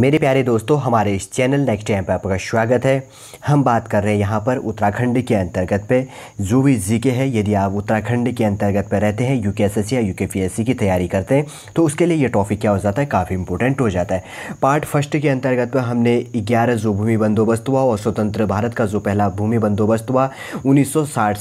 मेरे प्यारे दोस्तों हमारे इस चैनल नेक्स्ट टाइम पर आपका स्वागत है हम बात कर रहे हैं यहाँ पर उत्तराखंड के अंतर्गत पे जो भी जी के है यदि आप उत्तराखंड के अंतर्गत पर रहते हैं यू के एस एस सी या यू के पी एस सी की तैयारी करते हैं तो उसके लिए ये टॉपिक क्या हो जाता है काफ़ी इंपॉर्टेंट हो जाता है पार्ट फर्स्ट के अंतर्गत पर हमने ग्यारह जो भूमि बंदोबस्त हुआ और स्वतंत्र भारत का जो पहला भूमि बंदोबस्त हुआ उन्नीस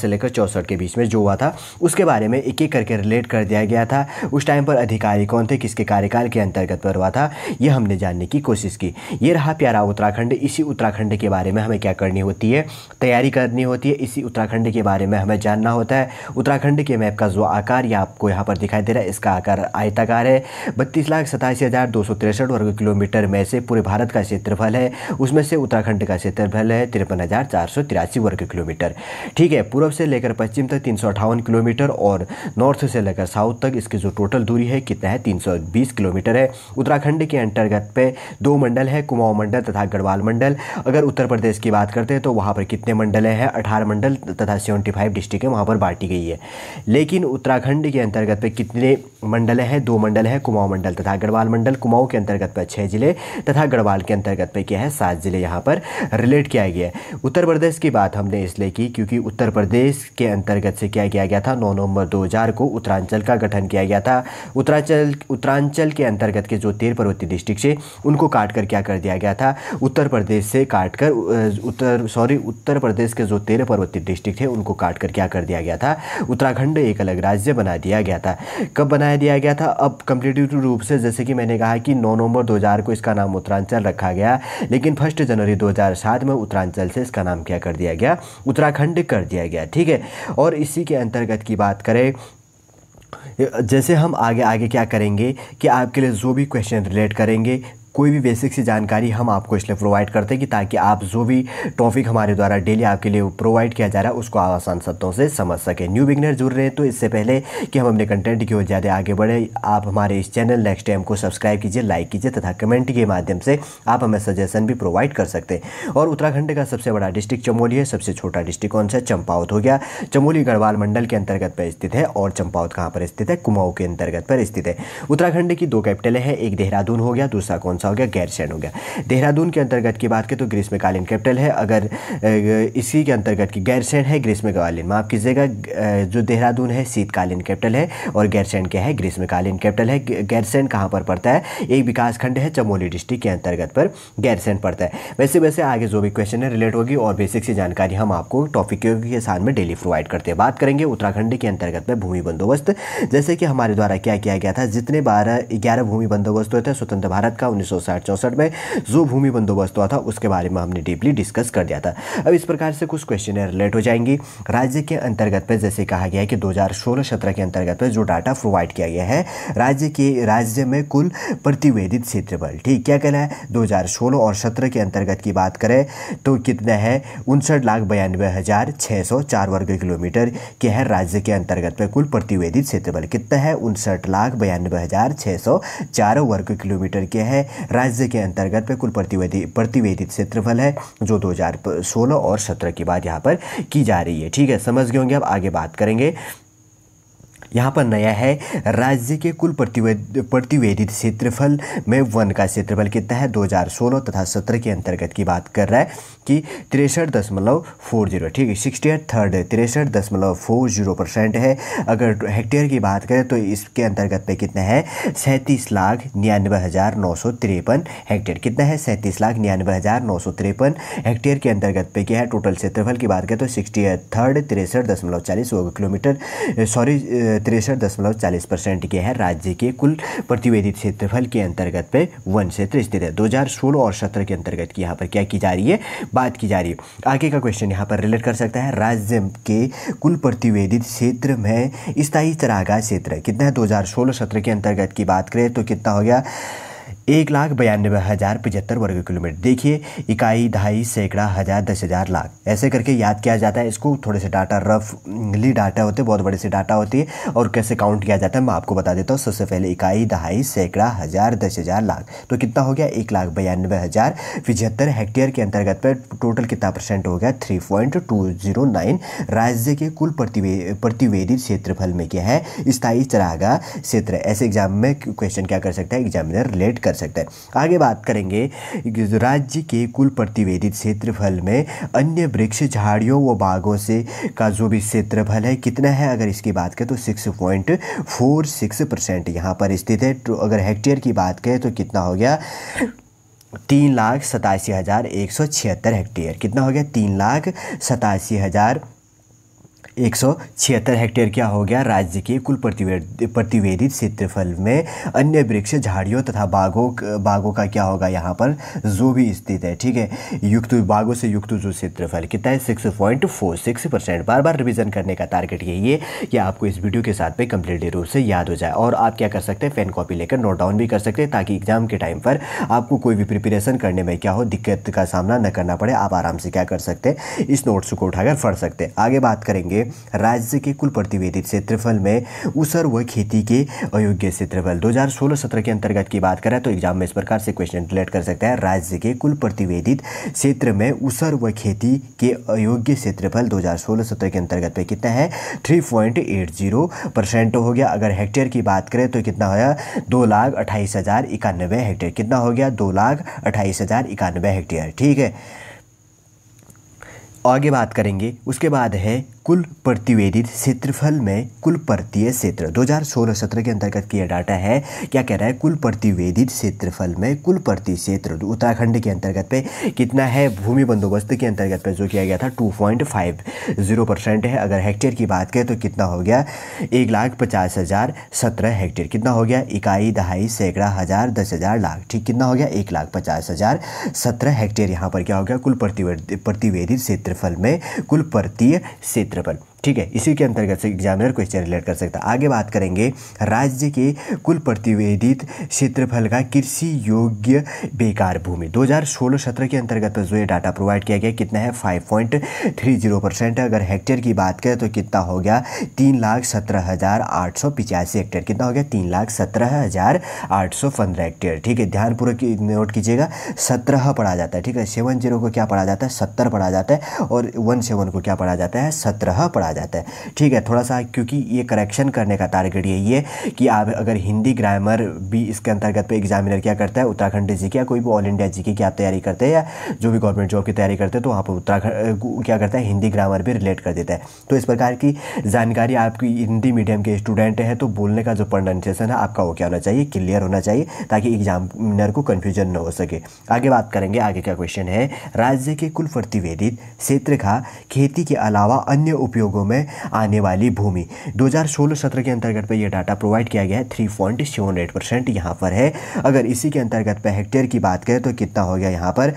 से लेकर चौंसठ के बीच में जो हुआ था उसके बारे में एक एक करके रिलेट कर दिया गया था उस टाइम पर अधिकारी कौन थे किसके कार्यकाल के अंतर्गत पर हुआ था ये हमने जानने की कोशिश की ये रहा प्यारा उत्तराखंड इसी उत्तराखंड के बारे में हमें क्या करनी होती है तैयारी करनी होती है इसी उत्तराखंड के बारे में हमें जानना होता है उत्तराखंड के मैप का जो आकार या आपको यहाँ पर दिखाई दे रहा है इसका आकार आयताकार है बत्तीस लाख सतासी हज़ार दो सौ तिरसठ वर्ग किलोमीटर में से पूरे भारत का क्षेत्रफल है उसमें से उत्तराखंड का क्षेत्रफल है तिरपन हज़ार चार सौ तिरासी वर्ग किलोमीटर ठीक है पूर्व से लेकर पश्चिम तक तीन सौ अठावन किलोमीटर और नॉर्थ से लेकर साउथ तक इसकी जो टोटल दूरी है कितना है तीन सौ बीस किलोमीटर है उत्तराखंड के अंतर्गत पे दो मंडल है कुमाऊं मंडल तथा गढ़वाल मंडल अगर उत्तर प्रदेश की बात करते हैं तो वहाँ पर कितने मंडलें हैं अठारह मंडल तथा सेवेंटी फाइव डिस्ट्रिक्ट वहाँ पर बांटी गई है लेकिन उत्तराखंड के अंतर्गत पर कितने मंडल हैं दो मंडल हैं कुमाऊं मंडल तथा गढ़वाल मंडल कुमाऊं के अंतर्गत पर छः जिले तथा गढ़वाल के अंतर्गत पर क्या है सात जिले यहाँ पर रिलेट किया गया है उत्तर प्रदेश की बात हमने इसलिए की क्योंकि उत्तर प्रदेश के अंतर्गत से क्या किया गया था नौ नवंबर दो को उत्तरांचल का गठन किया गया था उत्तरांचल उत्तरांचल के अंतर्गत के जो तेरह पर्वतीय डिस्ट्रिक्ट उनको को काट कर क्या कर दिया गया था उत्तर प्रदेश से काट कर उत्तर सॉरी उत्तर प्रदेश के जो तेरह पर्वतीय डिस्ट्रिक्ट थे उनको काट कर क्या कर दिया गया था उत्तराखंड एक अलग राज्य बना दिया गया था कब बनाया दिया गया था अब कंपिटेटिव रूप से जैसे कि मैंने कहा कि नौ नवंबर दो को इसका नाम उत्तरांचल रखा गया लेकिन फर्स्ट जनवरी दो में उत्तरांचल से इसका नाम क्या कर दिया गया उत्तराखंड कर दिया गया ठीक है और इसी के अंतर्गत की बात करें जैसे हम आगे आगे क्या करेंगे कि आपके लिए जो भी क्वेश्चन रिलेट करेंगे कोई भी बेसिक सी जानकारी हम आपको इसलिए प्रोवाइड करते हैं कि ताकि आप जो भी टॉपिक हमारे द्वारा डेली आपके लिए प्रोवाइड किया जा रहा है उसको आसान शब्दों से समझ सकें न्यू बिगनर जुड़ रहे हैं तो इससे पहले कि हम अपने कंटेंट की ओर ज़्यादा आगे बढ़े आप हमारे इस चैनल नेक्स्ट टाइम को सब्सक्राइब कीजिए लाइक कीजिए तथा कमेंट के माध्यम से आप हमें सजेशन भी प्रोवाइड कर सकते हैं और उत्तराखंड का सबसे बड़ा डिस्ट्रिक्ट चमोली है सबसे छोटा डिस्ट्रिक्ट कौन सा चंपावत हो गया चमोली गढ़वाल मंडल के अंतर्गत पर स्थित है और चंपावत कहाँ पर स्थित है कुमाऊँ के अंतर्गत पर स्थित है उत्तराखंड की दो कैपिटल है एक देहरादून हो गया दूसरा कौन सा सा हो गया गैरसैन हो गया देहरादून के अंतर्गत की बात करें तो ग्रीष्मकालीन कैपिटल है अगर इसी के अंतर्गत की गैरसैन है ग्रीष्मकालीन माफ़ कीजिएगा जो देहरादून है शीतकालीन कैपिटल है और गैरसैन क्या है ग्रीष्मकालीन कैपिटल है गैरसैन कहाँ पर पड़ता है एक विकास खंड है चमोली डिस्ट्रिक्ट के अंतर्गत पर गैरसैन पड़ता है वैसे वैसे आगे जो भी क्वेश्चन है रिलेट होगी और बेसिक सी जानकारी हम आपको टॉपिक के साथ में डेली प्रोवाइड करते हैं बात करेंगे उत्तराखंड के अंतर्गत में भूमि बंदोबस्त जैसे कि हमारे द्वारा क्या किया गया था जितने बारह ग्यारह भूमि बंदोबस्त हुए थे स्वतंत्र भारत का उन्नीस 1964 में जो भूमि बंदोबस्त हुआ था उसके बारे में हमने डीपली डिस्कस कर दिया था अब इस प्रकार से कुछ क्वेश्चन रिलेट हो जाएंगे राज्य के अंतर्गत पर जैसे कहा गया है कि दो हज़ार के अंतर्गत पर जो डाटा प्रोवाइड किया गया है राज्य के राज्य में कुल प्रतिवेदित क्षेत्रफल ठीक क्या कहना है दो और 17 के अंतर्गत की बात करें तो कितना है उनसठ लाख बयानवे हज़ार छः सौ चार वर्ग किलोमीटर के है राज्य के अंतर्गत में कुल प्रतिवेदित क्षेत्रफल कितना है उनसठ लाख बयानवे हज़ार छः सौ चार वर्ग किलोमीटर के है राज्य के अंतर्गत में कुल प्रतिवेदित प्रतिवेदित क्षेत्रफल है जो 2016 और 17 की बात यहाँ पर की जा रही है ठीक है समझ गए होंगे अब आगे बात करेंगे यहाँ पर नया है राज्य के कुल प्रतिवेदित क्षेत्रफल में वन का क्षेत्रफल कितना है 2016 तथा 17 के अंतर्गत की बात कर रहा है कि तिरसठ दशमलव फोर जीरो ठीक है सिक्सटी एट थर्ड तिरसठ दशमलव फोर जीरो परसेंट है अगर हेक्टेयर की बात करें तो इसके अंतर्गत में कितना है सैंतीस लाख निन्यानवे हज़ार नौ सौ तिरपन हेक्टेयर कितना है सैंतीस लाख निन्यानवे हज़ार नौ सौ तिरपन हेक्टेयर के अंतर्गत पे क्या है टोटल क्षेत्रफल की बात करें तो सिक्सटी थर्ड तिरसठ दशमलव चालीस वर्ग किलोमीटर सॉरी तिरसठ दशमलव चालीस परसेंट के है राज्य के कुल प्रतिवेदित क्षेत्रफल के अंतर्गत पे वन क्षेत्र स्थित है सोलह और सत्रह के अंतर्गत की यहाँ पर क्या की जा रही है बात की जा रही है आगे का क्वेश्चन यहाँ पर रिलेट कर सकता है राज्य के कुल प्रतिवेदित क्षेत्र में स्थायी चरागा क्षेत्र कितना है सोलह 17 के अंतर्गत की बात करें तो कितना हो गया एक लाख बयानबे हज़ार पचहत्तर वर्ग किलोमीटर देखिए इकाई ढाई सैकड़ा हज़ार दस हज़ार लाख ऐसे करके याद किया जाता है इसको थोड़े से डाटा रफली डाटा होते बहुत बड़े से डाटा होती है और कैसे काउंट किया जाता है मैं आपको बता देता हूँ सबसे पहले इकाई दहाई सैकड़ा हज़ार दस हज़ार लाख तो कितना हो गया एक लाख बयानबे हज़ार पिछहत्तर हेक्टेयर के अंतर्गत पर टोटल कितना परसेंट हो गया three point two zero nine राज्य के कुल प्रतिवे प्रतिवेदित क्षेत्रफल में क्या है स्थायी चरागा क्षेत्र ऐसे एग्जाम में क्वेश्चन क्या कर सकता है एग्जामिनर रिलेट कर सकता है आगे बात करेंगे राज्य के कुल प्रतिवेदित क्षेत्रफल में अन्य वृक्ष झाड़ियों व बागों से का जो भी क्षेत्रफल है कितना है अगर इसकी बात करें तो six point four six percent यहाँ पर स्थित है तो अगर हेक्टेयर की बात करें तो कितना हो गया तीन लाख सतासी हज़ार एक सौ छिहत्तर हेक्टेयर कितना हो गया तीन लाख सतासी हज़ार एक हेक्टेयर क्या हो गया राज्य के कुल प्रतिवेदित क्षेत्रफल में अन्य वृक्ष झाड़ियों तथा बाघों बाघों का क्या होगा यहाँ पर जो भी स्थित है ठीक है युक्त बाघों से युक्त जो क्षेत्रफल कितना है six point four six percent बार बार रिविजन करने का टारगेट यही है कि आपको इस वीडियो के साथ में कंप्लीटली रूप से याद हो जाए और आप क्या कर सकते हैं पेन कॉपी लेकर नोट डाउन भी कर सकते हैं ताकि एग्जाम के टाइम पर आपको कोई भी प्रिपरेशन करने में क्या हो दिक्कत का सामना न करना पड़े आप आराम से क्या कर सकते हैं इस नोट्स को उठाकर पढ़ सकते हैं आगे बात करेंगे राज्य के कुल प्रतिवेदित क्षेत्रफल में उसर व खेती के अयोग्य क्षेत्रफल 2016-17 के अंतर्गत की बात करें तो एग्जाम में इस प्रकार से क्वेश्चन रिलेट कर सकते हैं राज्य के कुल प्रतिवेदित क्षेत्र में उसर व खेती के अयोग्य क्षेत्रफल 2016-17 के अंतर्गत में कितना है 3.80 परसेंट हो गया अगर हेक्टेयर की बात करें तो कितना हो गया दो लाख अट्ठाईस हज़ार इक्यानवे हेक्टेयर कितना हो गया दो लाख अट्ठाईस हज़ार इक्यानवे हेक्टेयर ठीक है आगे बात करेंगे उसके बाद है कुल प्रतिवेदित क्षेत्रफल में कुल प्रत्यय क्षेत्र 2016-17 के अंतर्गत किया डाटा है क्या कह रहा है कुल प्रतिवेदित क्षेत्रफल में कुल प्रति क्षेत्र उत्तराखंड के अंतर्गत पे कितना है भूमि बंदोबस्त के अंतर्गत पे जो किया गया था 2.50 परसेंट है अगर हेक्टेयर की बात करें तो कितना हो गया एक लाख पचास हज़ार सत्रह हेक्टेयर कितना हो गया इकाई दहाई सैकड़ा हज़ार दस हज़ार लाख ठीक कितना हो गया एक लाख पचास हज़ार सत्रह हेक्टेयर यहाँ पर क्या हो गया कुल प्रतिवेदित क्षेत्र क्षेत्रफल में कुल परतीय क्षेत्रफल ठीक है इसी के अंतर्गत से एग्जामिनर क्वेश्चन रिलेट कर सकता है आगे बात करेंगे राज्य के कुल प्रतिवेदित क्षेत्रफल का कृषि योग्य बेकार भूमि 2016-17 के अंतर्गत जो ये डाटा प्रोवाइड किया गया कितना है 5.30 परसेंट अगर हेक्टेयर की बात करें तो कितना हो गया तीन लाख सत्रह हज़ार आठ सौ पिचासी हेक्टेयर कितना हो गया तीन लाख सत्रह हज़ार आठ सौ पंद्रह हेक्टेयर ठीक है ध्यानपूर्वक नोट कीजिएगा सत्रह पढ़ा जाता है ठीक है सेवन जीरो को क्या पढ़ा जाता है सत्तर पढ़ा जाता है और वन सेवन को क्या पढ़ा जाता है सत्रह पढ़ा जाता है ठीक है थोड़ा सा क्योंकि ये करेक्शन करने का टारगेट यही है कि आप अगर हिंदी ग्रामर भी इसके अंतर्गत पे एग्जामिनर क्या करता है उत्तराखंड जी की या कोई भी ऑल इंडिया जी की आप तैयारी करते हैं या जो भी गवर्नमेंट जॉब की तैयारी करते हैं तो वहाँ पर उत्तराखंड क्या करता है हिंदी ग्रामर भी रिलेट कर देता है तो इस प्रकार की जानकारी आपकी हिंदी मीडियम के स्टूडेंट हैं तो बोलने का जो प्रोनाउंसिएशन है आपका वो क्या होना चाहिए क्लियर होना चाहिए ताकि एग्जामिनर को कन्फ्यूजन न हो सके आगे बात करेंगे आगे क्या क्वेश्चन है राज्य के कुल प्रतिवेदित क्षेत्र का खेती के अलावा अन्य उपयोगों में आने वाली भूमि 2016 सत्र के अंतर्गत पर यह डाटा प्रोवाइड किया गया है three point seven eight percent यहाँ पर है अगर इसी के अंतर्गत पर हेक्टेयर की बात करें तो कितना हो गया यहाँ पर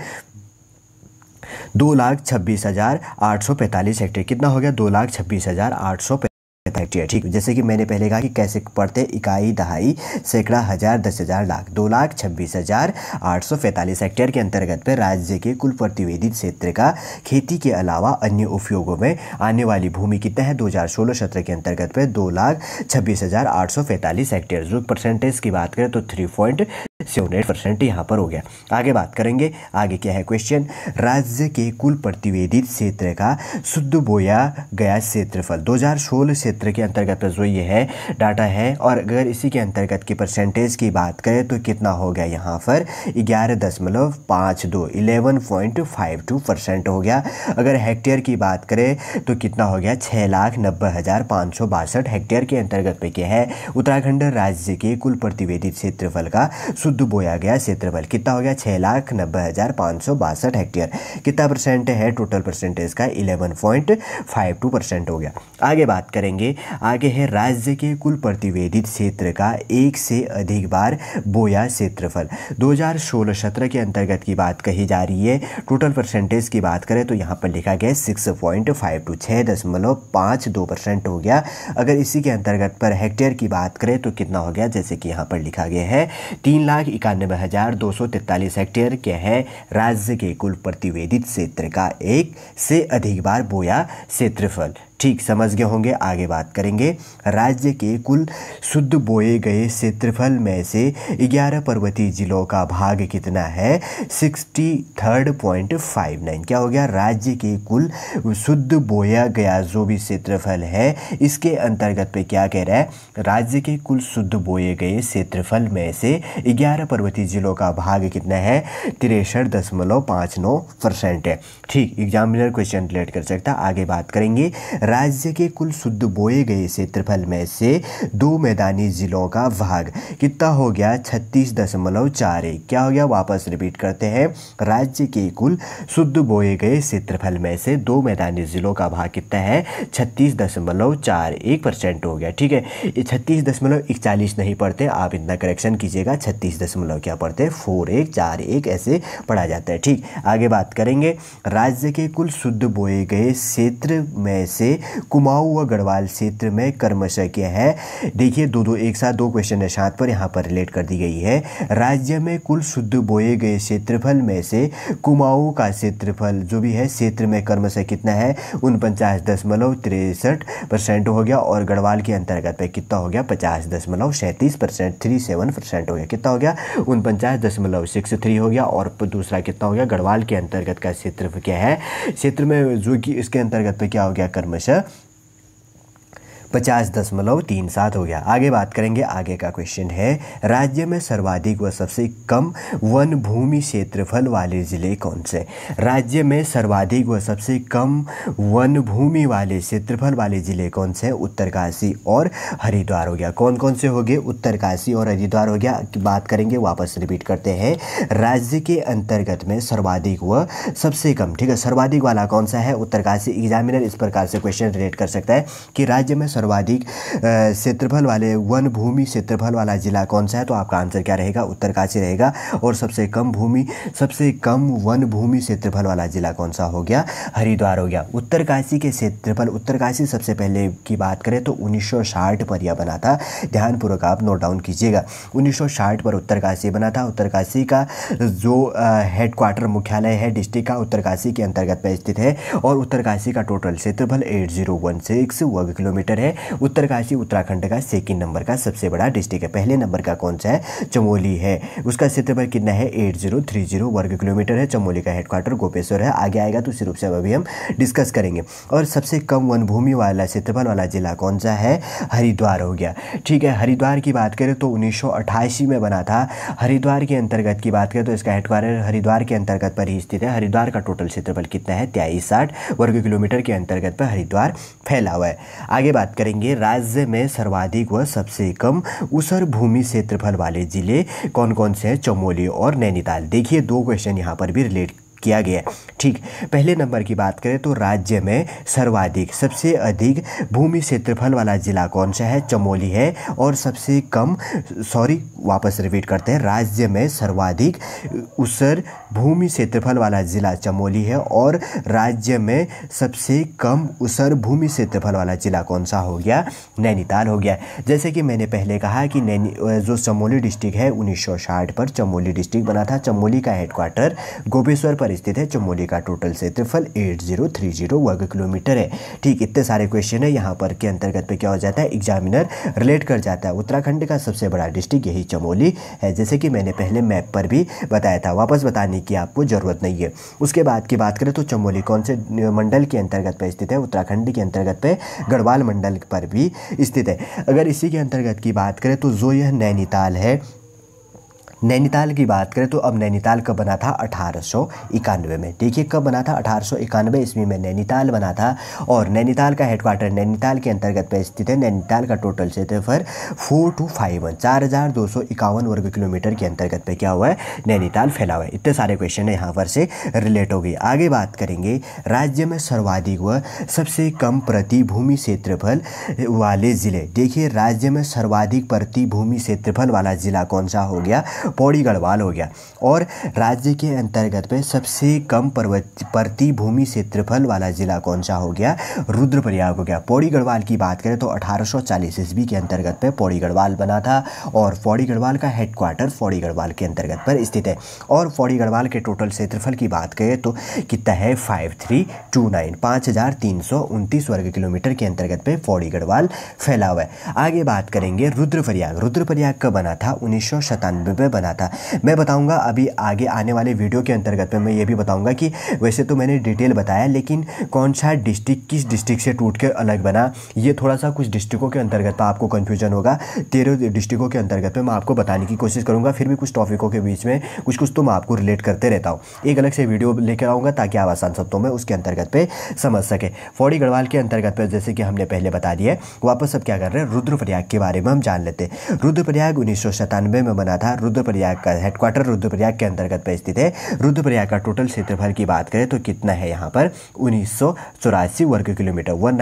दो लाख छब्बीस हज़ार आठ सौ पैंतालीस हेक्टेयर कितना हो गया दो लाख छब्बीस हज़ार आठ सौ क्राइटेरिया ठीक जैसे कि मैंने पहले कहा कि कैसे पढ़ते इकाई दहाई सैकड़ा हजार दस हजार लाख दो लाख छब्बीस हजार आठ सौ पैंतालीस हेक्टेयर के अंतर्गत पर राज्य के कुल प्रतिवेदित क्षेत्र का खेती के अलावा अन्य उपयोगों में आने वाली भूमि की तहत दो हजार सोलह सत्रह के अंतर्गत पर दो लाख छब्बीस हजार आठ सौ पैंतालीस हेक्टेयर जो परसेंटेज की बात करें तो three point seven hundred percent यहाँ पर हो गया आगे बात करेंगे आगे क्या है क्वेश्चन राज्य के कुल प्रतिवेदित क्षेत्र का शुद्ध बोया गया क्षेत्रफल 2016 क्षेत्र के अंतर्गत जो ये है डाटा है और अगर इसी के अंतर्गत की परसेंटेज की बात करें तो कितना हो गया यहाँ पर ग्यारह दशमलव पाँच दो eleven point five two percent हो गया अगर हेक्टेयर की बात करें तो कितना हो गया छः लाख नब्बे हज़ार पाँच सौ बासठ हेक्टेयर के अंतर्गत पे क्या है उत्तराखंड राज्य के कुल प्रतिवेदित क्षेत्रफल का शुद्ध बोया गया क्षेत्रफल कितना हो गया छः लाख नब्बे हज़ार पाँच सौ बासठ हेक्टेयर कितना परसेंट है टोटल परसेंटेज का eleven point five two percent हो गया आगे बात करेंगे आगे है राज्य के कुल प्रतिवेदित क्षेत्र का एक से अधिक बार बोया क्षेत्रफल दो हज़ार सोलह सत्रह के अंतर्गत की बात कही जा रही है टोटल परसेंटेज की बात करें तो यहाँ पर लिखा गया सिक्स पॉइंट फाइव टू छः दशमलव पाँच दो परसेंट हो गया अगर इसी के अंतर्गत पर हेक्टेयर की बात करें तो कितना हो गया जैसे कि यहाँ पर लिखा गया है तीन लाख लाख इक्यानबे इक्यानवे हज़ार दो सौ तैतालीस हेक्टेयर के है राज्य के कुल प्रतिवेदित क्षेत्र का एक से अधिक बार बोया क्षेत्रफल ठीक समझ गए होंगे आगे बात करेंगे राज्य के कुल शुद्ध बोए गए क्षेत्रफल में से 11 पर्वतीय जिलों का भाग कितना है sixty third point five nine क्या हो गया राज्य के कुल शुद्ध बोया गया जो भी क्षेत्रफल है इसके अंतर्गत पे क्या कह रहा है राज्य के कुल शुद्ध बोए गए क्षेत्रफल में से 11 पर्वतीय जिलों का भाग कितना है तिरसठ दशमलव पाँच नौ परसेंट है ठीक एग्जामिनर क्वेश्चन रिलेट कर सकता आगे बात करेंगे राज्य के कुल शुद्ध बोए गए क्षेत्रफल में से दो मैदानी जिलों का भाग कितना हो गया छत्तीस दशमलव चार एक क्या हो गया वापस रिपीट करते हैं राज्य के कुल शुद्ध बोए गए क्षेत्रफल में से दो मैदानी जिलों का भाग कितना है छत्तीस दशमलव चार एक परसेंट हो गया ठीक है छत्तीस दशमलव इकतालीस नहीं पढ़ते आप इतना करेक्शन कीजिएगा छत्तीस दशमलव क्या पढ़ते हैं फोर एक चार एक ऐसे पढ़ा जाता है ठीक आगे बात करेंगे राज्य के कुल शुद्ध बोए गए क्षेत्र में से कुमाऊं व गढ़वाल क्षेत्र में कर्मशक्य है देखिए दो दो एक साथ दो क्वेश्चन है पर यहाँ पर रिलेट कर दी गई है राज्य में कुल शुद्ध बोए गए क्षेत्रफल में से कुमाऊं का क्षेत्रफल जो भी है क्षेत्र में कर्मशय कितना है उनपचास दशमलव तिरसठ परसेंट हो गया और गढ़वाल के अंतर्गत पे कितना हो गया पचास दशमलव सैंतीस परसेंट थ्री सेवन परसेंट हो गया कितना हो गया उनपचास दशमलव सिक्स थ्री हो गया और दूसरा कितना हो गया गढ़वाल के अंतर्गत का क्षेत्र क्या है क्षेत्र में जो कि इसके अंतर्गत पे क्या हो गया कर्मश Yeah. पचास दशमलव तीन सात हो गया आगे बात करेंगे आगे का क्वेश्चन है राज्य में सर्वाधिक व सबसे कम वन भूमि क्षेत्रफल वाले जिले कौन से राज्य में सर्वाधिक व सबसे कम वन भूमि वाले क्षेत्रफल वाले जिले कौन से उत्तरकाशी और हरिद्वार हो गया कौन कौन से हो गए उत्तरकाशी और हरिद्वार हो गया बात करेंगे वापस रिपीट करते हैं राज्य के अंतर्गत में सर्वाधिक व सबसे कम ठीक है सर्वाधिक वाला कौन सा है उत्तरकाशी एग्जामिनर इस प्रकार से क्वेश्चन रिलेट कर सकता है कि राज्य में सर्वाधिक क्षेत्रफल वाले वन भूमि क्षेत्रफल वाला जिला कौन सा है तो आपका आंसर क्या रहेगा उत्तरकाशी रहेगा और सबसे कम भूमि सबसे कम वन भूमि क्षेत्रफल वाला जिला कौन सा हो गया हरिद्वार हो गया उत्तरकाशी के क्षेत्रफल उत्तरकाशी सबसे पहले की बात करें तो उन्नीस पर यह बना था ध्यानपूर्वक आप नोट डाउन कीजिएगा उन्नीस पर उत्तरकाशी बना था उत्तरकाशी का जो हेडक्वार्टर मुख्यालय है डिस्ट्रिक्ट का उत्तरकाशी के अंतर्गत पर स्थित है और उत्तरकाशी का टोटल क्षेत्रफल एट वर्ग किलोमीटर है है उत्तरकाशी उत्तराखंड का सेकेंड नंबर का सबसे बड़ा डिस्ट्रिक्ट है पहले नंबर का कौन सा है चमोली है उसका क्षेत्रफल कितना है एट जीरो थ्री जीरो वर्ग किलोमीटर है चमोली का हेडक्वार्टर गोपेश्वर है आगे आएगा तो उसी रूप से अभी हम डिस्कस करेंगे और सबसे कम वन भूमि वाला क्षेत्रफल वाला जिला कौन सा है हरिद्वार हो गया ठीक है हरिद्वार की बात करें तो उन्नीस में बना था हरिद्वार के अंतर्गत की बात करें तो इसका हेडक्वार्टर हरिद्वार के अंतर्गत पर ही स्थित है हरिद्वार का टोटल क्षेत्रफल कितना है तेईस साठ वर्ग किलोमीटर के अंतर्गत पर हरिद्वार फैला हुआ है आगे बात करेंगे राज्य में सर्वाधिक व सबसे कम उसर भूमि क्षेत्रफल वाले जिले कौन कौन से हैं चमोली और नैनीताल देखिए दो क्वेश्चन यहाँ पर भी रिलेट किया गया ठीक पहले नंबर की बात करें तो राज्य में सर्वाधिक सबसे अधिक भूमि क्षेत्रफल वाला जिला कौन सा है चमोली है और सबसे कम सॉरी वापस रिपीट करते हैं राज्य में सर्वाधिक उसर भूमि क्षेत्रफल वाला जिला चमोली है और राज्य में सबसे कम उसर भूमि क्षेत्रफल वाला जिला कौन सा हो गया नैनीताल हो गया जैसे कि मैंने पहले कहा कि नैनी जो चमोली डिस्ट्रिक्ट है उन्नीस पर चमोली डिस्ट्रिक्ट बना था चमोली का हेडक्वार्टर गोपेश्वर पर पर स्थित है चमोली का टोटल क्षेत्रफल एट जीरो थ्री जीरो वर्ग किलोमीटर है ठीक इतने सारे क्वेश्चन है यहाँ पर के अंतर्गत पे क्या हो जाता है एग्जामिनर रिलेट कर जाता है उत्तराखंड का सबसे बड़ा डिस्ट्रिक्ट यही चमोली है जैसे कि मैंने पहले मैप पर भी बताया था वापस बताने की आपको ज़रूरत नहीं है उसके बाद की बात करें तो चमोली कौन से मंडल के अंतर्गत पर स्थित है उत्तराखंड के अंतर्गत पे गढ़वाल मंडल पर भी स्थित है अगर इसी के अंतर्गत की बात करें तो जो यह नैनीताल है नैनीताल की बात करें तो अब नैनीताल कब बना था अठारह में देखिए कब बना था अठारह ईस्वी में नैनीताल बना था और नैनीताल का हेडक्वार्टर नैनीताल के अंतर्गत में स्थित है नैनीताल का टोटल क्षेत्रफल फोर टू फाइव वन चार हज़ार दो सौ इक्यावन वर्ग किलोमीटर के अंतर्गत पे क्या हुआ है नैनीताल फैला हुआ है इतने सारे क्वेश्चन यहाँ पर से रिलेट हो गए आगे बात करेंगे राज्य में सर्वाधिक व सबसे कम प्रतिभूमि क्षेत्रफल वाले ज़िले देखिए राज्य में सर्वाधिक प्रतिभूमि क्षेत्रफल वाला ज़िला कौन सा हो गया बॉडी गढ़वाल हो गया और राज्य के अंतर्गत में सबसे कम पर्वत प्रति भूमि क्षेत्रफल वाला जिला कौन सा हो गया रुद्रप्रयाग हो गया पौड़ी गढ़वाल की बात करें तो अठारह ईस्वी के अंतर्गत में पौड़ी गढ़वाल बना था और पौड़ी गढ़वाल का हेडक्वार्टर पौड़ी गढ़वाल के अंतर्गत पर स्थित है और पौड़ी गढ़वाल के टोटल क्षेत्रफल की बात करें तो कितना है फाइव थ्री टू नाइन पाँच हज़ार तीन सौ उनतीस वर्ग किलोमीटर के अंतर्गत में पौड़ी गढ़वाल फैला हुआ है आगे बात करेंगे रुद्रप्रयाग रुद्रप्रयाग कब बना था उन्नीस में बना था मैं बताऊंगा अभी आगे आने वाले वीडियो के अंतर्गत में मैं ये भी बताऊँगा कि वैसे तो मैंने डिटेल बताया लेकिन कौन सा डिस्ट्रिक्ट किस डिस्ट्रिक्ट से टूट के अलग बना ये थोड़ा सा कुछ डिस्ट्रिक्टों के अंतर्गत में आपको कन्फ्यूजन होगा तेरह डिस्ट्रिक्टों के अंतर्गत में मैं आपको बताने की कोशिश करूँगा फिर भी कुछ टॉपिकों के बीच में कुछ कुछ तो मैं आपको रिलेट करते रहता हूँ एक अलग से वीडियो लेकर आऊँगा ताकि आप आसान शब्दों में उसके अंतर्गत पे समझ सके फौड़ी गढ़वाल के अंतर्गत पर जैसे कि हमने पहले बता दिया वापस अब क्या कर रहे हैं रुद्रप्रयाग के बारे में हम जान लेते हैं रुद्रप्रयाग उन्नीस में बना था रुद्रप्रयाग का हेडक्वार्टर रुद्रप्रयाग रुद्रप्रयाग के अंतर्गत में स्थित है रुद्रप्रयाग का टोटल क्षेत्रफल की बात करें तो कितना है यहाँ पर उन्नीस वर्ग किलोमीटर वन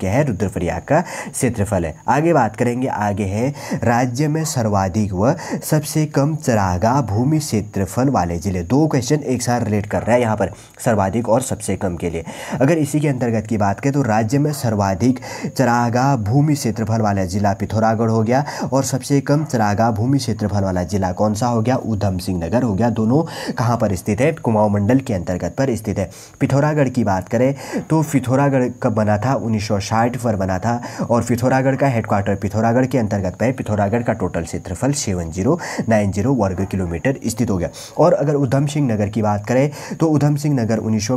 के है रुद्रप्रयाग का क्षेत्रफल है आगे बात करेंगे आगे है राज्य में सर्वाधिक व सबसे कम चरागा भूमि क्षेत्रफल वाले जिले दो क्वेश्चन एक साथ रिलेट कर रहा है यहाँ पर सर्वाधिक और सबसे कम के लिए अगर इसी के अंतर्गत की बात करें तो राज्य में सर्वाधिक चरागा भूमि क्षेत्रफल वाला जिला पिथौरागढ़ हो गया और सबसे कम चरागा भूमि क्षेत्रफल वाला जिला कौन सा हो गया उधम सिंह नगर हो गया दोनों कहाँ पर स्थित है कुमाऊं मंडल के अंतर्गत पर स्थित है पिथौरागढ़ की बात करें तो पिथौरागढ़ कब बना था उन्नीस पर बना था और पिथौरागढ़ का हेडक्वार्टर पिथौरागढ़ के अंतर्गत पर पिथौरागढ़ का टोटल क्षेत्रफल सेवन जीरो नाइन जीरो वर्ग किलोमीटर स्थित हो गया और अगर उधम सिंह नगर की बात करें तो उधम सिंह नगर उन्नीस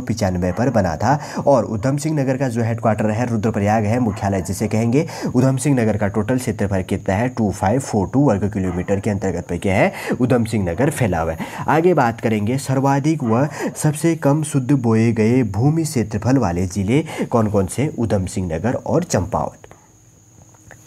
पर बना था और उधम सिंह नगर का जो हेडक्वार्टर है रुद्रप्रयाग है मुख्यालय जिसे कहेंगे उधम सिंह नगर का टोटल क्षेत्रफल कितना है टू फाइव फोर टू वर्ग किलोमीटर के अंतर्गत पर क्या है उधम सिंह नगर फैला फैला हुआ है आगे बात करेंगे सर्वाधिक व सबसे कम शुद्ध बोए गए भूमि क्षेत्रफल वाले जिले कौन कौन से उधम सिंह नगर और चंपावत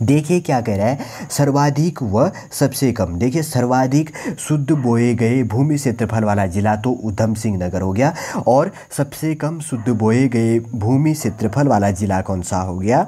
देखिए क्या कह रहा है सर्वाधिक व सबसे कम देखिए सर्वाधिक शुद्ध बोए गए भूमि क्षेत्रफल वाला जिला तो उधम सिंह नगर हो गया और सबसे कम शुद्ध बोए गए भूमि क्षेत्रफल वाला जिला कौन सा हो गया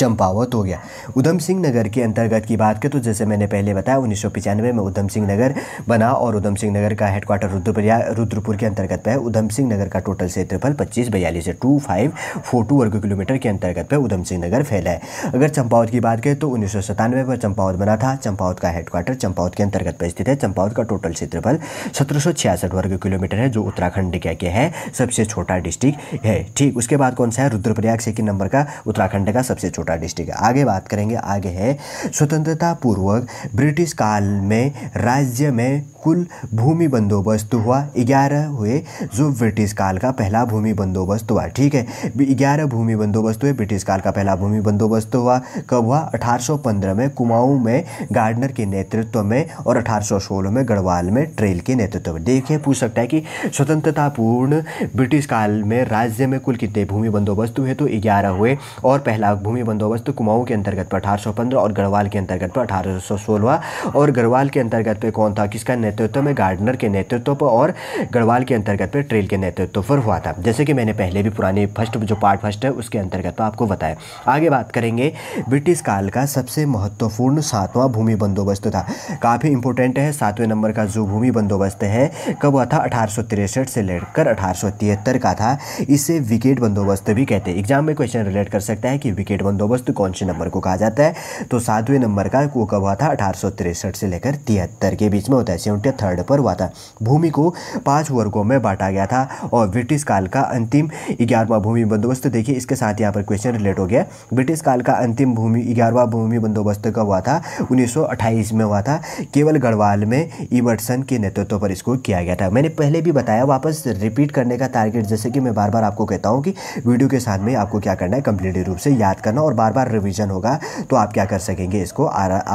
चंपावत हो गया उधम सिंह नगर के अंतर्गत की बात करें तो जैसे मैंने पहले बताया उन्नीस में उधम सिंह नगर बना और उधम सिंह नगर का हेडक्वार्टर रुद्रप्रया रुद्रपुर के अंतर्गत है उधम सिंह नगर का टोटल क्षेत्रफल पच्चीस बयालीस है टू फाइव फोर टू वर्ग किलोमीटर के अंतर्गत पे उधम सिंह नगर फैला है अगर चंपावत की बात करें तो उन्नीस पर चंपावत बना था चंपावत का हेडक्वार्टर चंपावत के अंतर्गत पर स्थित है चंपावत का टोटल क्षेत्रफल सत्रह वर्ग किलोमीटर है जो उत्तराखंड क्या क्या है सबसे छोटा डिस्ट्रिक्ट है ठीक उसके बाद कौन सा है रुद्रप्रयाग से नंबर का उत्तराखंड का सबसे छोटा कोटा डिस्ट्रिक्ट आगे बात करेंगे आगे है स्वतंत्रता पूर्वक ब्रिटिश काल में राज्य में कुल भूमि बंदोबस्त हुआ ग्यारह हुए जो ब्रिटिश काल का पहला भूमि बंदोबस्त हुआ ठीक है ग्यारह भूमि बंदोबस्त हुए ब्रिटिश काल का पहला भूमि बंदोबस्त हुआ कब हुआ 1815 में कुमाऊं में गार्डनर के नेतृत्व में और 1816 में गढ़वाल में ट्रेल के नेतृत्व में देखिए पूछ सकता है कि स्वतंत्रता पूर्ण ब्रिटिश काल में राज्य में कुल कितने भूमि बंदोबस्त हुए तो ग्यारह हुए और पहला भूमि बंदोबस्त कुमाऊं के अंतर्गत पर अठारह और गढ़वाल के अंतर्गत पर अठारह और गढ़वाल के अंतर्गत पर कौन था किसका नेतृत्व में गार्डनर के नेतृत्व पर और गढ़वाल के अंतर्गत पर ट्रेल के नेतृत्व पर हुआ था जैसे कि मैंने पहले भी पुरानी फर्स्ट जो पार्ट फर्स्ट है उसके अंतर्गत पर आपको बताया आगे बात करेंगे ब्रिटिश काल का सबसे महत्वपूर्ण सातवां भूमि बंदोबस्त था काफ़ी इंपॉर्टेंट है सातवें नंबर का जो भूमि बंदोबस्त है कब हुआ था अठारह से लेकर अठारह का था इसे विकेट बंदोबस्त भी कहते हैं एग्जाम में क्वेश्चन रिलेट कर सकता है कि विकेट बंदोबस्त कौन से नंबर को कहा जाता है तो सातवें नंबर का वो कब हुआ था अठारह से लेकर तिहत्तर के बीच में होता है काउंटर थर्ड पर हुआ था भूमि को पांच वर्गों में बांटा गया था और ब्रिटिश काल का अंतिम ग्यारहवा भूमि बंदोबस्त देखिए इसके साथ यहाँ पर क्वेश्चन रिलेट हो गया ब्रिटिश काल का अंतिम भूमि ग्यारहवा भूमि बंदोबस्त का हुआ था उन्नीस में हुआ था केवल गढ़वाल में ईबर्टसन के नेतृत्व पर इसको किया गया था मैंने पहले भी बताया वापस रिपीट करने का टारगेट जैसे कि मैं बार बार आपको कहता हूँ कि वीडियो के साथ में आपको क्या करना है कंप्लीटली रूप से याद करना और बार बार रिविजन होगा तो आप क्या कर सकेंगे इसको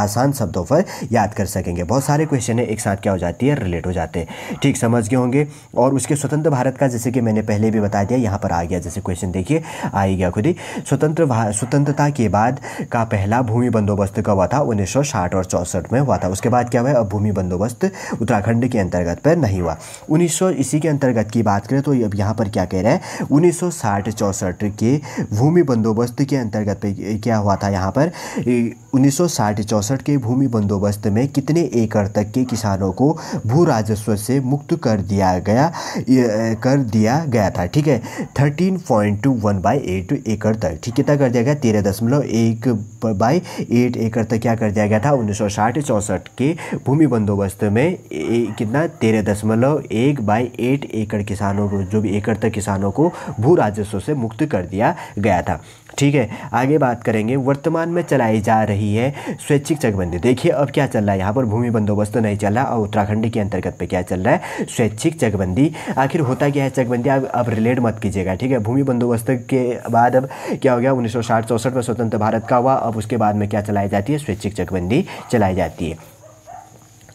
आसान शब्दों पर याद कर सकेंगे बहुत सारे क्वेश्चन है एक साथ क्या हो जाती है रिलेट हो जाते हैं ठीक समझ गए होंगे और उसके स्वतंत्र भारत का जैसे कि मैंने पहले भी बता दिया यहाँ पर आ गया जैसे क्वेश्चन देखिए आ गया खुद ही स्वतंत्र स्वतंत्रता के बाद का पहला भूमि बंदोबस्त कब हुआ था उन्नीस और चौंसठ में हुआ था उसके बाद क्या हुआ अब भूमि बंदोबस्त उत्तराखंड के अंतर्गत पर नहीं हुआ उन्नीस इसी के अंतर्गत की बात करें तो अब यहाँ पर क्या कह रहे हैं उन्नीस सौ के भूमि बंदोबस्त के अंतर्गत क्या हुआ था यहाँ पर उन्नीस सौ के भूमि बंदोबस्त में कितने एकड़ तक के किसानों को को भू राजस्व से मुक्त कर दिया गया कर दिया गया था ठीक है thirteen point two one by eight एकड़ तक ठीक कितना कर दिया गया तेरह दशमलव एक बाई एट एकड़ तक क्या कर दिया गया था उन्नीस सौ साठ चौंसठ के भूमि बंदोबस्त में ए, कितना तेरह दशमलव एक बाई एट एकड़ किसानों को जो भी एकड़ तक किसानों को भू राजस्व से मुक्त कर दिया गया था ठीक है आगे बात करेंगे वर्तमान में चलाई जा रही है स्वैच्छिक चकबंदी देखिए अब क्या चल रहा है यहाँ पर भूमि बंदोबस्त नहीं चल रहा और उत्तराखंड के अंतर्गत पे क्या चल रहा है स्वैच्छिक चकबंदी आखिर होता क्या है चकबंदी आप अब रिलेट मत कीजिएगा ठीक है भूमि बंदोबस्त के बाद अब क्या हो गया उन्नीस सौ में स्वतंत्र भारत का हुआ अब उसके बाद में क्या चलाई जाती है स्वैच्छिक चकबंदी चलाई जाती है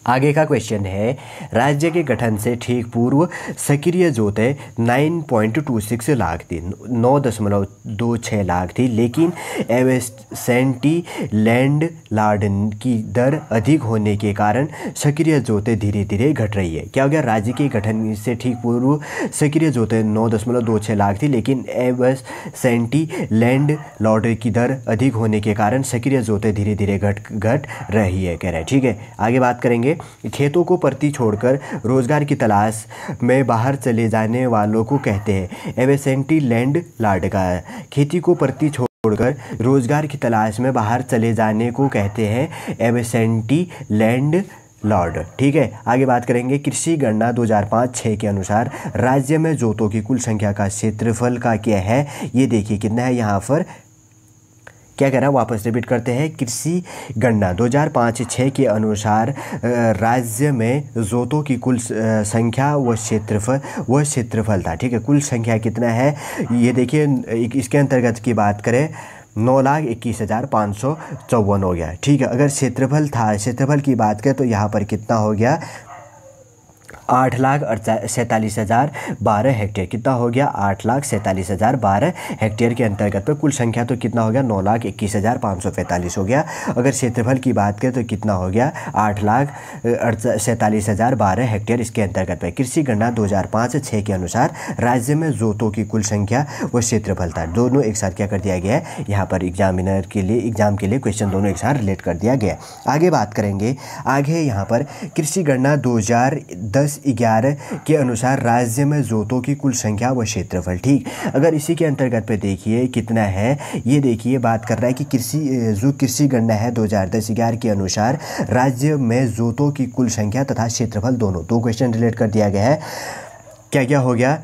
आगे का क्वेश्चन है राज्य के गठन से ठीक पूर्व सक्रिय जोते है nine point two six lakh थी नौ दशमलव दो छः लाख थी लेकिन एवेसेंटी लैंड लार्डन की दर अधिक होने के कारण सक्रिय जोते धीरे धीरे घट रही है क्या हो गया राज्य के गठन से ठीक पूर्व सक्रिय जोते नौ दशमलव दो छः लाख थी लेकिन एवेसेंटी लैंड लॉर्डर की दर अधिक होने के कारण सक्रिय जोते धीरे धीरे घट घट रही है कह रहे हैं ठीक है आगे बात करेंगे लिए खेतों को परती छोड़कर रोजगार की तलाश में बाहर चले जाने वालों को कहते हैं एवेसेंटी लैंड लाडका खेती को परती छोड़ छोड़कर रोजगार की तलाश में बाहर चले जाने को कहते हैं एवेसेंटी लैंड लॉर्ड ठीक है आगे बात करेंगे कृषि गणना 2005-6 के अनुसार राज्य में जोतों की कुल संख्या का क्षेत्रफल का क्या है ये देखिए कितना है यहाँ पर क्या कह रहा है वापस रिपीट करते हैं कृषि गणना 2005-6 के अनुसार राज्य में जोतों की कुल संख्या व क्षेत्रफल व क्षेत्रफल था ठीक है कुल संख्या कितना है ये देखिए इसके अंतर्गत की बात करें नौ लाख इक्कीस हज़ार पाँच सौ चौवन हो गया ठीक है अगर क्षेत्रफल था क्षेत्रफल की बात करें तो यहाँ पर कितना हो गया आठ लाख सैंतालीस हज़ार बारह हेक्टेयर कितना हो गया आठ लाख सैंतालीस हज़ार बारह हेक्टेयर के अंतर्गत पर कुल संख्या तो कितना हो गया नौ लाख इक्कीस हज़ार पाँच सौ पैंतालीस हो गया अगर क्षेत्रफल की बात करें तो कितना हो गया आठ लाख सैंतालीस हज़ार बारह हेक्टेयर इसके अंतर्गत पर कृषि गणना दो हज़ार पाँच छः के अनुसार राज्य में जोतों की कुल संख्या व क्षेत्रफल था दोनों एक साथ क्या कर दिया गया है यहाँ पर एग्जामिनर के लिए एग्जाम के लिए क्वेश्चन दोनों एक साथ रिलेट कर दिया गया आगे बात करेंगे आगे यहाँ पर कृषि गणना दस ग्यारह के अनुसार राज्य में जोतों की कुल संख्या व क्षेत्रफल ठीक अगर इसी के अंतर्गत पे देखिए कितना है ये देखिए बात कर रहा है कि कृषि जो कृषि गणना है दो हज़ार दस ग्यारह के अनुसार राज्य में जोतों की कुल संख्या तथा क्षेत्रफल दोनों दो क्वेश्चन रिलेट कर दिया गया है क्या क्या हो गया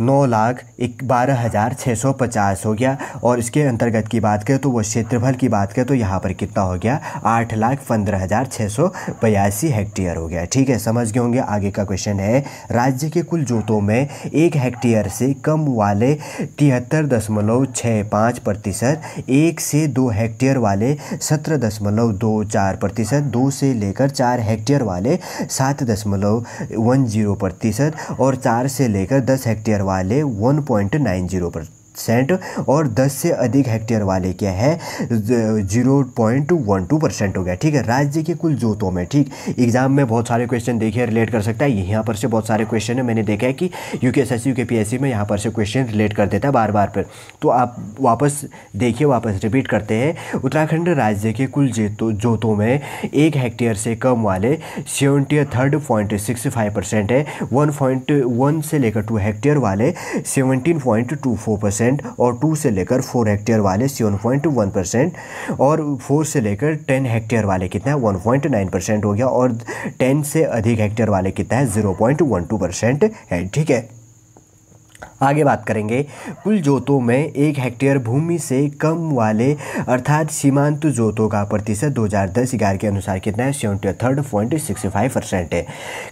नौ लाख एक बारह हज़ार छः सौ पचास हो गया और इसके अंतर्गत की बात करें तो वो क्षेत्रफल की बात करें तो यहाँ पर कितना हो गया आठ लाख पंद्रह हज़ार छः सौ बयासी हेक्टेयर हो गया ठीक है समझ गए होंगे आगे का क्वेश्चन है राज्य के कुल जोतों में एक हेक्टेयर से कम वाले तिहत्तर दशमलव छः पाँच प्रतिशत एक से दो हेक्टेयर वाले सत्रह दशमलव दो चार प्रतिशत दो से लेकर चार हेक्टेयर वाले सात दशमलव वन जीरो प्रतिशत और चार से लेकर दस हेक्टेयर वाले 1.90 पर परसेंट और 10 से अधिक हेक्टेयर वाले क्या है zero point one two percent हो गया ठीक है राज्य के कुल जोतों में ठीक एग्जाम में बहुत सारे क्वेश्चन देखिए रिलेट कर सकता है यहाँ पर से बहुत सारे क्वेश्चन है मैंने देखा है कि यू के एस में यहाँ पर से क्वेश्चन रिलेट कर देता है बार बार पर तो आप वापस देखिए वापस रिपीट करते हैं उत्तराखंड राज्य के कुल जेतो जोतों में एक हेक्टेयर से कम वाले seventy third point six five percent है वन पॉइंट वन से लेकर टू हेक्टेयर वाले seventeen point two four percent percent और टू से लेकर फोर हेक्टेयर वाले सेवन पॉइंट वन परसेंट और फोर से लेकर टेन हेक्टेयर वाले कितना है वन पॉइंट नाइन परसेंट हो गया और टेन से अधिक हेक्टेयर वाले कितना है zero point one two percent है ठीक है आगे बात करेंगे कुल जोतों में एक हेक्टेयर भूमि से कम वाले अर्थात सीमांत जोतों का प्रतिशत दो हज़ार दस ग्यारह के अनुसार कितना है seventy third point sixty five percent है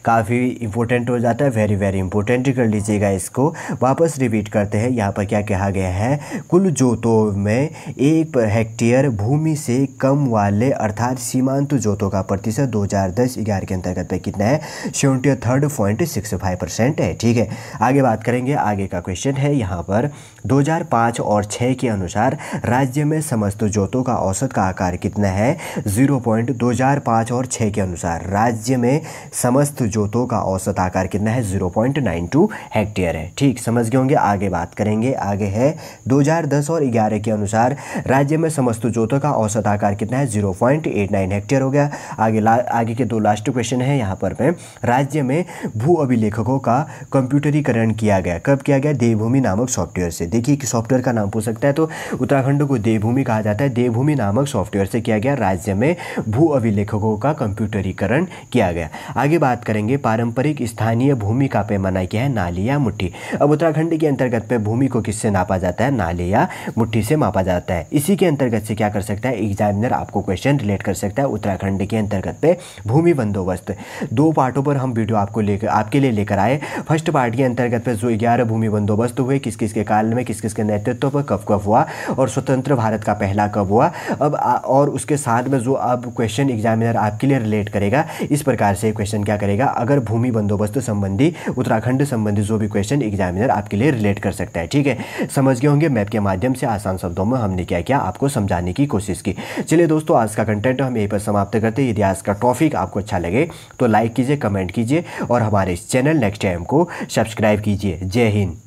काफ़ी इंपॉर्टेंट हो जाता है वेरी वेरी इंपॉर्टेंट कर लीजिएगा इसको वापस रिपीट करते हैं यहाँ पर क्या कहा गया है कुल जोतों में एक हेक्टेयर भूमि से कम वाले अर्थात सीमांत जोतों का प्रतिशत दो हज़ार दस ग्यारह के अंतर्गत कितना है seventy third point sixty five percent है ठीक है आगे बात करेंगे आगे का क्वेश्चन है यहाँ पर 2005 और 6 के अनुसार राज्य में समस्त जोतों का औसत का आकार कितना है 0.2005 और 6 के अनुसार राज्य में समस्त जोतों का औसत आकार कितना है 0.92 हेक्टेयर है ठीक समझ गए होंगे आगे बात करेंगे आगे है 2010 और 11 के अनुसार राज्य में समस्त जोतों का औसत आकार कितना है जीरो हेक्टेयर हो गया आगे आगे के दो लास्ट क्वेश्चन है यहाँ पर राज्य में भू अभिलेखकों का कंप्यूटरीकरण किया गया कब किया गया है देवभूमि नामक सॉफ्टवेयर से देखिए कि सॉफ्टवेयर का नाम पूछ सकता है तो उत्तराखंड को देवभूमि कहा जाता है देवभूमि नामक सॉफ्टवेयर से किया गया राज्य में भू अभिलेखकों का कंप्यूटरीकरण किया गया आगे बात करेंगे पारंपरिक स्थानीय भूमि का पैमाना क्या है नाली या मुठ्ठी अब उत्तराखंड के अंतर्गत पे भूमि को किससे नापा जाता है नाली या मुठ्ठी से मापा जाता है इसी के अंतर्गत से क्या कर सकता है एग्जामिनर आपको क्वेश्चन रिलेट कर सकता है उत्तराखंड के अंतर्गत पे भूमि बंदोबस्त दो पार्टों पर हम वीडियो आपको लेकर आपके लिए लेकर आए फर्स्ट पार्ट के अंतर्गत पे जो ग्यारह भूमि बंदोबस्त हुए किस किस के काल में किस किस के नेतृत्व पर कब कब हुआ और स्वतंत्र भारत का पहला कब हुआ अब और उसके साथ में जो अब क्वेश्चन एग्जामिनर आपके लिए रिलेट करेगा इस प्रकार से क्वेश्चन क्या करेगा अगर भूमि बंदोबस्त संबंधी उत्तराखंड संबंधी जो भी क्वेश्चन एग्जामिनर आपके लिए रिलेट कर सकता है ठीक है समझ गए होंगे मैप के माध्यम से आसान शब्दों में हमने क्या किया आपको समझाने की कोशिश की चलिए दोस्तों आज का कंटेंट हम यहीं पर समाप्त करते हैं यदि आज का टॉपिक आपको अच्छा लगे तो लाइक कीजिए कमेंट कीजिए और हमारे इस चैनल नेक्स्ट टाइम को सब्सक्राइब कीजिए जय हिंद